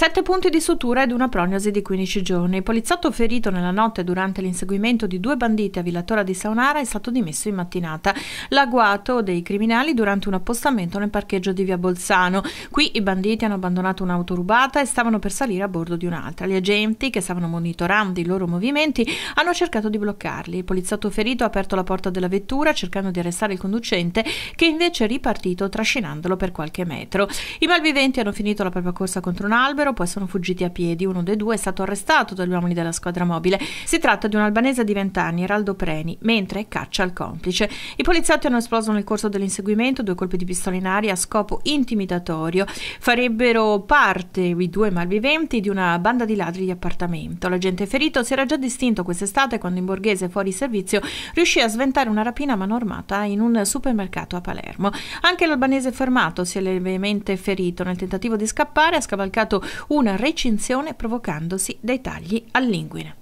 Sette punti di sutura ed una prognosi di 15 giorni. Il poliziotto ferito nella notte durante l'inseguimento di due banditi a Villatora di Saunara è stato dimesso in mattinata. L'agguato dei criminali durante un appostamento nel parcheggio di via Bolzano. Qui i banditi hanno abbandonato un'auto rubata e stavano per salire a bordo di un'altra. Gli agenti, che stavano monitorando i loro movimenti, hanno cercato di bloccarli. Il poliziotto ferito ha aperto la porta della vettura cercando di arrestare il conducente, che invece è ripartito trascinandolo per qualche metro. I malviventi hanno finito la propria corsa contro un albero elicottero, poi sono fuggiti a piedi. Uno dei due è stato arrestato dagli uomini della squadra mobile. Si tratta di un albanese di 20 anni, Eraldo Preni, mentre caccia il complice. I poliziotti hanno esploso nel corso dell'inseguimento due colpi di pistola in aria a scopo intimidatorio. Farebbero parte i due malviventi di una banda di ladri di appartamento. L'agente ferito si era già distinto quest'estate quando in borghese fuori servizio riuscì a sventare una rapina manormata in un supermercato a Palermo. Anche l'albanese fermato si è levemente ferito nel tentativo di scappare, ha scavalcato una recinzione provocandosi dei tagli all'inguine.